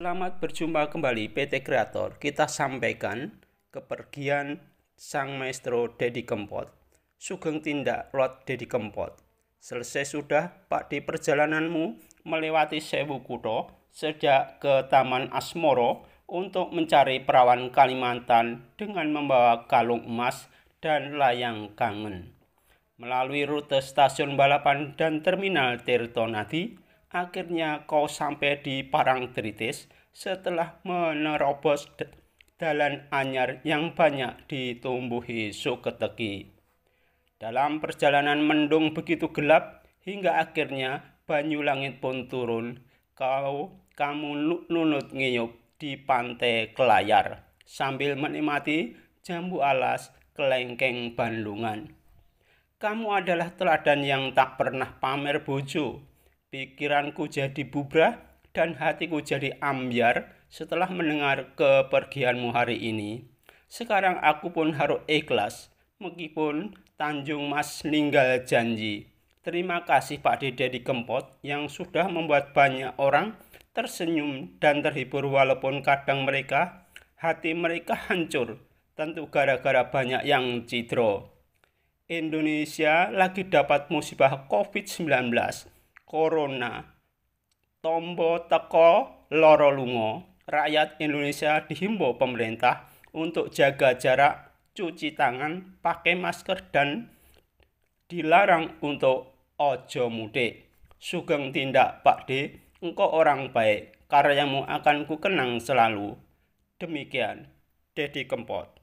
Selamat berjumpa kembali PT Kreator. Kita sampaikan kepergian sang maestro Dedi Kempot. Sugeng tindak lot Dedi Kempot. Selesai sudah Pak di perjalananmu melewati Sewu Kudo sejak ke Taman Asmoro untuk mencari perawan Kalimantan dengan membawa kalung emas dan layang kangen. Melalui rute stasiun balapan dan terminal Tirtonadi, Akhirnya kau sampai di parang tritis setelah menerobos dalan anyar yang banyak ditumbuhi suketeki. Dalam perjalanan mendung begitu gelap hingga akhirnya banyu langit pun turun. Kau kamu nunut ngiyup di pantai Kelayar sambil menikmati jambu alas kelengkeng Bandungan. Kamu adalah teladan yang tak pernah pamer bojo Pikiranku jadi bubrah dan hatiku jadi ambyar setelah mendengar kepergianmu hari ini. Sekarang aku pun harus ikhlas meskipun Tanjung Mas ninggal janji. Terima kasih Pak Dede di Kempot yang sudah membuat banyak orang tersenyum dan terhibur walaupun kadang mereka hati mereka hancur tentu gara-gara banyak yang citro. Indonesia lagi dapat musibah COVID-19 corona tombo teko loro rakyat Indonesia dihimbau pemerintah untuk jaga jarak cuci tangan pakai masker dan dilarang untuk ojo mudik sugeng tindak Pak D engkau orang baik karyamu akan ku kenang selalu demikian Dedi Kempot